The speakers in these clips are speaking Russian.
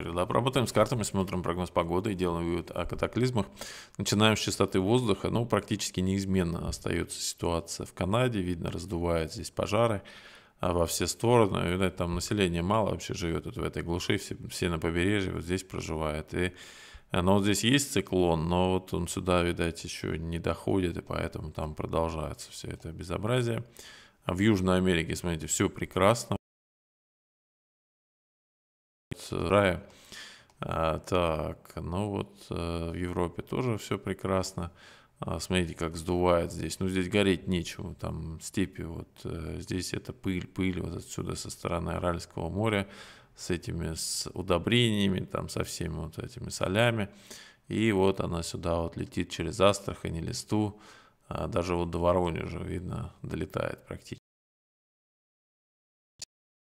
Да, работаем с картами, смотрим прогноз погоды и делаем вывод о катаклизмах. Начинаем с чистоты воздуха. Ну, практически неизменно остается ситуация в Канаде. Видно, раздувают здесь пожары а, во все стороны. Видать, там населения мало вообще живет вот в этой глуши. Все, все на побережье вот здесь проживают. И, а, но ну, вот здесь есть циклон, но вот он сюда, видать, еще не доходит, и поэтому там продолжается все это безобразие. А в Южной Америке, смотрите, все прекрасно рая. А, так, ну вот э, в Европе тоже все прекрасно. А, смотрите, как сдувает здесь. Ну, здесь гореть нечего, там степи, вот э, здесь это пыль, пыль вот отсюда со стороны Аральского моря с этими с удобрениями, там со всеми вот этими солями. И вот она сюда вот летит через Астрахань и Листу, а, даже вот до Воронежа, видно, долетает практически.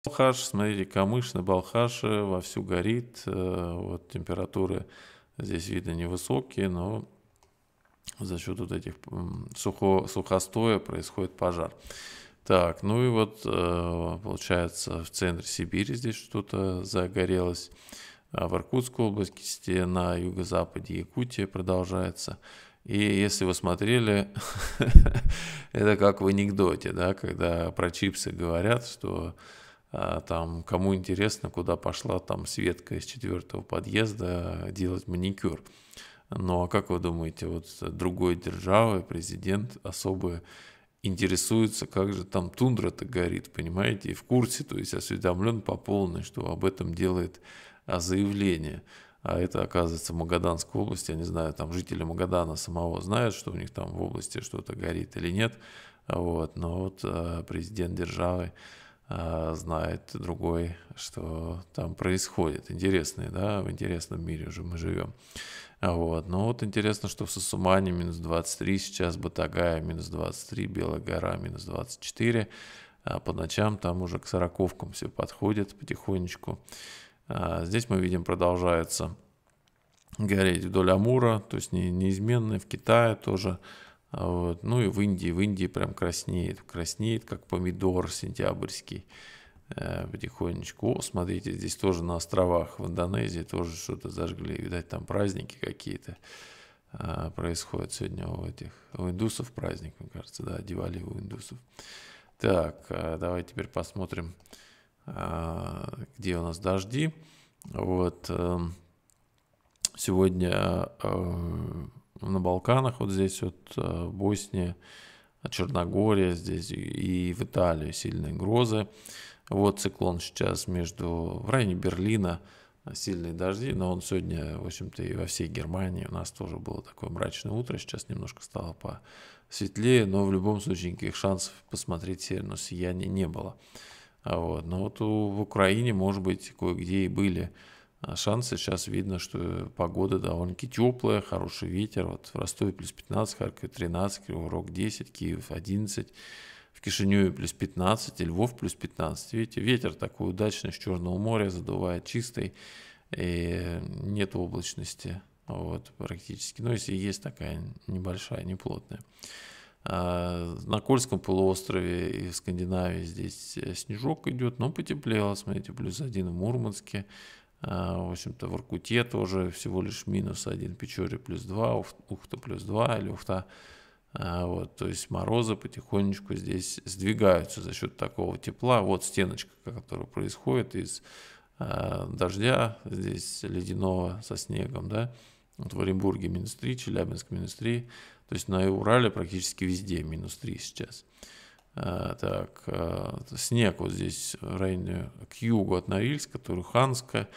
Балхаш, смотрите, камыш на Балхаше вовсю горит. Э, вот температуры здесь видно невысокие, но за счет вот этих сухо, сухостоя происходит пожар. Так, ну и вот э, получается в центре Сибири здесь что-то загорелось. А в Иркутской области, на юго-западе Якутии продолжается. И если вы смотрели, это как в анекдоте, да, когда про чипсы говорят, что а, там, кому интересно, куда пошла там Светка из четвертого подъезда делать маникюр. Ну а как вы думаете, вот другой державы президент особо интересуется, как же там тундра-то горит, понимаете, и в курсе, то есть осведомлен по полной, что об этом делает а, заявление. А это, оказывается, в Магаданской области, я не знаю, там жители Магадана самого знают, что у них там в области что-то горит или нет, вот, но вот а, президент державы а, знает другой, что там происходит. Интересный, да, в интересном мире уже мы живем. Вот. Но вот интересно, что в Сусумане минус 23, сейчас Батагая минус 23, Белая гора минус 24, а по ночам там уже к сороковкам все подходит потихонечку. А здесь мы видим продолжается гореть вдоль Амура, то есть не, неизменно в Китае тоже а вот. Ну и в Индии, в Индии прям краснеет, краснеет, как помидор сентябрьский э, потихонечку. О, смотрите, здесь тоже на островах в Индонезии тоже что-то зажгли. Видать, там праздники какие-то э, происходят сегодня у этих, у индусов праздник, мне кажется, да, одевали у индусов. Так, э, давай теперь посмотрим, где у нас дожди. Вот, эм, сегодня на Балканах, вот здесь вот э, Босния Черногория здесь и в Италии сильные грозы. Вот циклон сейчас между в районе Берлина сильные дожди, но он сегодня, в общем-то, и во всей Германии у нас тоже было такое мрачное утро, сейчас немножко стало посветлее, но в любом случае никаких шансов посмотреть северное сияние не было. Вот. Но вот у, в Украине, может быть, кое-где и были а шансы. Сейчас видно, что э, погода довольно-таки теплая, хороший ветер. Вот в Ростове плюс 15, Харькове 13, Криворог 10, Киев 11, в Кишиневе плюс 15, и Львов плюс 15. Видите, ветер такой удачный с Черного моря задувает чистый, и нет облачности вот, практически. Но ну, если есть такая небольшая, неплотная. А на Кольском полуострове и в Скандинавии здесь э, снежок идет, но потеплело, смотрите, плюс один в Мурманске, а, в общем-то, в Иркуте тоже всего лишь минус один, Печоре плюс два, Ухта плюс два или Ухта. А, вот, то есть морозы потихонечку здесь сдвигаются за счет такого тепла. Вот стеночка, которая происходит из а, дождя, здесь ледяного со снегом, да, вот в Оренбурге минус 3, Челябинск минус 3, то есть на Урале практически везде минус 3 сейчас. Э, так, э, снег вот здесь э, в районе к югу от Норильска, Туруханска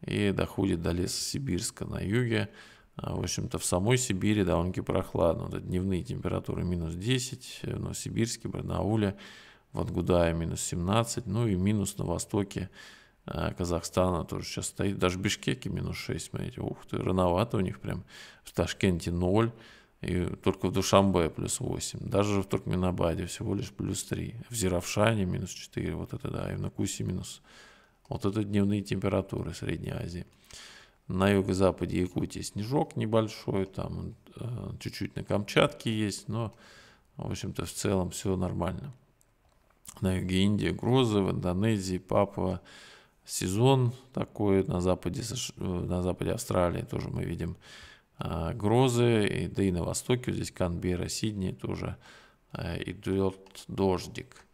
и доходит до леса Сибирска на юге. В общем-то, в самой Сибири довольно-таки прохладно. Вот дневные температуры минус 10, в Новосибирске, Барнауле, в Ангудае минус 17, ну и минус на востоке Казахстана тоже сейчас стоит. Даже в Бишкеке минус 6, смотрите, ух ты, рановато у них прям. В Ташкенте 0, и только в Душамбе плюс 8. Даже в Туркменабаде всего лишь плюс 3. В Зиравшане минус 4. Вот это да. И в Накусе минус. Вот это дневные температуры Средней Азии. На юго-западе Якутии снежок небольшой. Там э, чуть-чуть на Камчатке есть. Но, в общем-то, в целом все нормально. На юге Индии грозы. В Индонезии, Папуа сезон такой. На западе, э, на западе Австралии тоже мы видим а, грозы, да и на востоке, здесь Канбера, Сидни тоже а, идет дождик.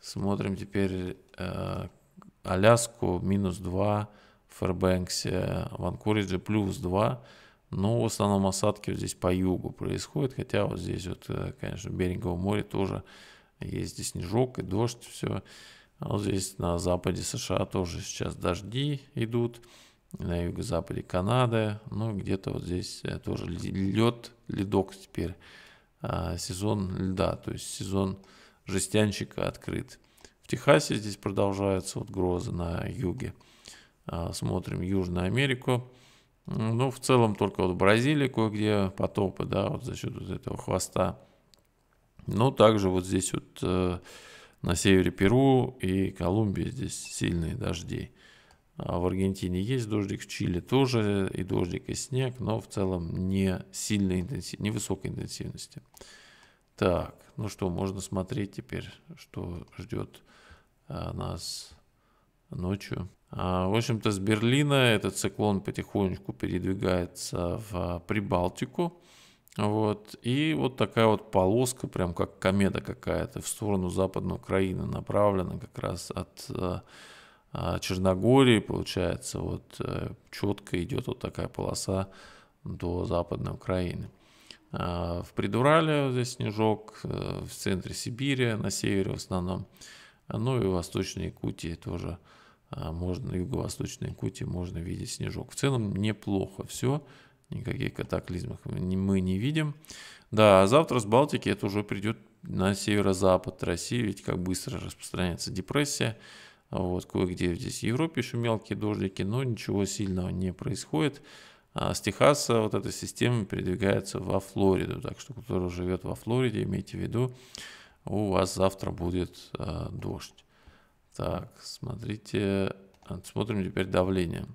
Смотрим теперь а, Аляску, минус 2, Фэрбэнксе, Ванкуридже, плюс 2. Но в основном осадки вот здесь по югу происходят, хотя вот здесь вот, э, конечно, Берингово море тоже есть здесь снежок и дождь, все. А вот здесь на западе США тоже сейчас дожди идут на юго-западе Канада, ну где-то вот здесь э, тоже лед, ледок теперь, а, сезон льда, то есть сезон жестянщика открыт. В Техасе здесь продолжаются вот грозы на юге. А, смотрим Южную Америку. Ну, в целом только вот в Бразилии кое-где потопы, да, вот за счет вот этого хвоста. Ну, также вот здесь вот э, на севере Перу и Колумбии здесь сильные дожди. А в Аргентине есть дождик, в Чили тоже и дождик, и снег, но в целом не сильной интенсив... высокой интенсивности. Так, ну что, можно смотреть теперь, что ждет а, нас ночью. А, в общем-то, с Берлина этот циклон потихонечку передвигается в Прибалтику. Вот. И вот такая вот полоска, прям как комета какая-то, в сторону Западной Украины направлена как раз от а, Черногории, получается, вот э, четко идет вот такая полоса до Западной Украины. А, в Придурале здесь снежок, э, в центре Сибири, на севере в основном. Ну и в Восточной Якутии тоже а, можно, Юго-Восточной Якутии можно видеть снежок. В целом неплохо все, никаких катаклизмов мы не видим. Да, а завтра с Балтики это уже придет на северо-запад России, ведь как быстро распространяется депрессия. А вот, кое-где здесь в Европе еще мелкие дождики, но ничего сильного не происходит. А с Техаса вот эта система передвигается во Флориду. Так что, кто живет во Флориде, имейте в виду, у вас завтра будет а, дождь. Так, смотрите, а, смотрим теперь давление.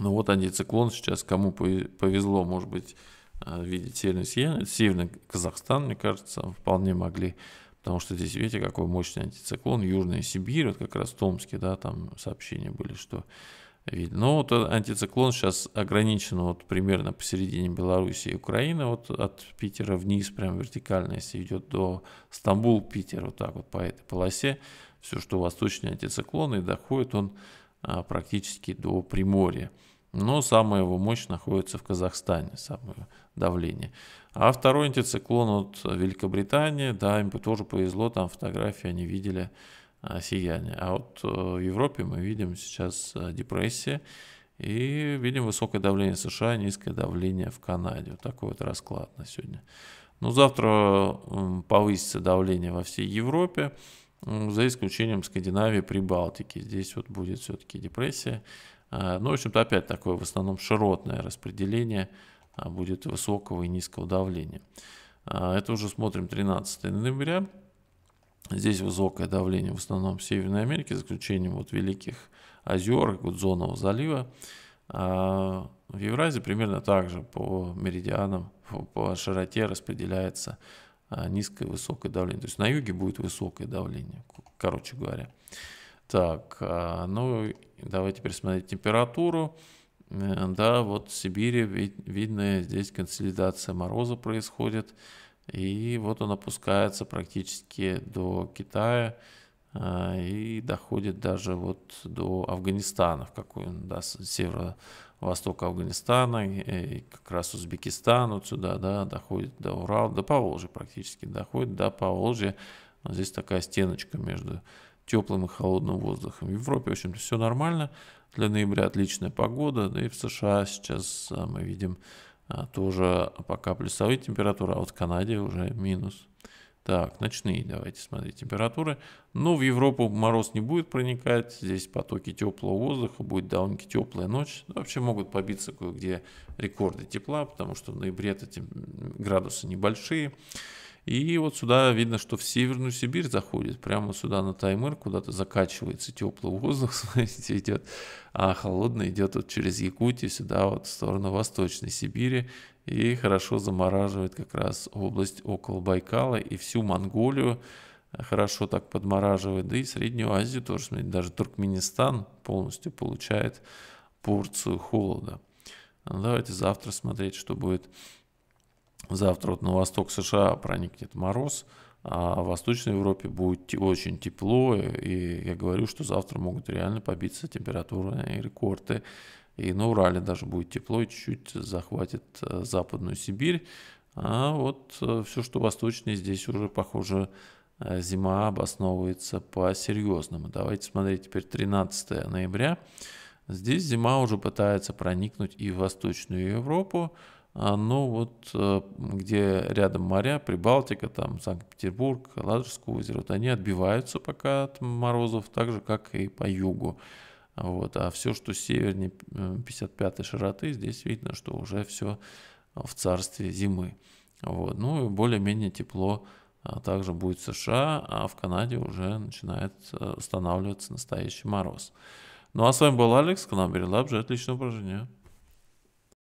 Ну вот антициклон сейчас, кому повезло, может быть, а, видеть северный, северный Казахстан, мне кажется, вполне могли Потому что здесь, видите, какой мощный антициклон. Южная Сибирь, вот как раз в Томске, да, там сообщения были, что видно. Но вот антициклон сейчас ограничен вот примерно посередине Беларуси и Украины, вот от Питера вниз, прям вертикально, если идет до Стамбул, Питер, вот так вот по этой полосе. Все, что восточный антициклон, и доходит он а, практически до Приморья но самая его мощь находится в Казахстане, самое давление. А второй антициклон от Великобритании, да, им тоже повезло, там фотографии они видели а, сияние. А вот э, в Европе мы видим сейчас э, депрессия и видим высокое давление в США, низкое давление в Канаде. Вот такой вот расклад на сегодня. Но ну, завтра повысится давление во всей Европе, за исключением Скандинавии, Прибалтики. Здесь вот будет все-таки депрессия. А, ну, в общем-то, опять такое в основном широтное распределение а, будет высокого и низкого давления. А, это уже смотрим 13 ноября. Здесь высокое давление в основном в Северной Америке, за исключением вот Великих озер, вот Гудзонова залива. А в Евразии примерно так же по меридианам, по широте распределяется низкое и высокое давление. То есть на юге будет высокое давление, короче говоря. Так, ну Давайте теперь смотреть температуру. Э, да, вот в Сибири видно, здесь консолидация мороза происходит. И вот он опускается практически до Китая э, и доходит даже вот до Афганистана, в какой он, да, северо-востока Афганистана, э, и как раз Узбекистан вот сюда, да, доходит до Урала, до Поволжья практически, доходит до Поволжья. Вот здесь такая стеночка между теплым и холодным воздухом. В Европе, в общем-то, все нормально. Для ноября отличная погода. Да и в США сейчас а, мы видим а, тоже пока плюсовые температуры, а вот в Канаде уже минус. Так, ночные давайте смотреть температуры. Но ну, в Европу мороз не будет проникать. Здесь потоки теплого воздуха, будет довольно-таки теплая ночь. Но ну, вообще могут побиться кое-где рекорды тепла, потому что в ноябре эти градусы небольшие. И вот сюда видно, что в Северную Сибирь заходит, прямо сюда на Таймыр, куда-то закачивается теплый воздух, смотрите, идет, а холодный идет вот через Якутию сюда вот в сторону Восточной Сибири и хорошо замораживает как раз область около Байкала и всю Монголию хорошо так подмораживает, да и Среднюю Азию тоже, смотрите, даже Туркменистан полностью получает порцию холода. Давайте завтра смотреть, что будет Завтра вот на восток США проникнет мороз, а в Восточной Европе будет очень тепло, и я говорю, что завтра могут реально побиться температурные рекорды. И на Урале даже будет тепло, и чуть-чуть захватит э, Западную Сибирь. А вот э, все, что восточнее, здесь уже, похоже, э, зима обосновывается по-серьезному. Давайте смотреть теперь 13 ноября. Здесь зима уже пытается проникнуть и в Восточную Европу. А, ну вот э, где рядом моря, Прибалтика, там Санкт-Петербург, Ладожское озеро, вот они отбиваются пока от морозов, так же, как и по югу. Вот. А все, что севернее 55 э, широты, здесь видно, что уже все в царстве зимы. Вот. Ну и более-менее тепло а, также будет в США, а в Канаде уже начинает э, устанавливаться настоящий мороз. Ну а с вами был Алекс, канал Берилаб, отличное упражнение.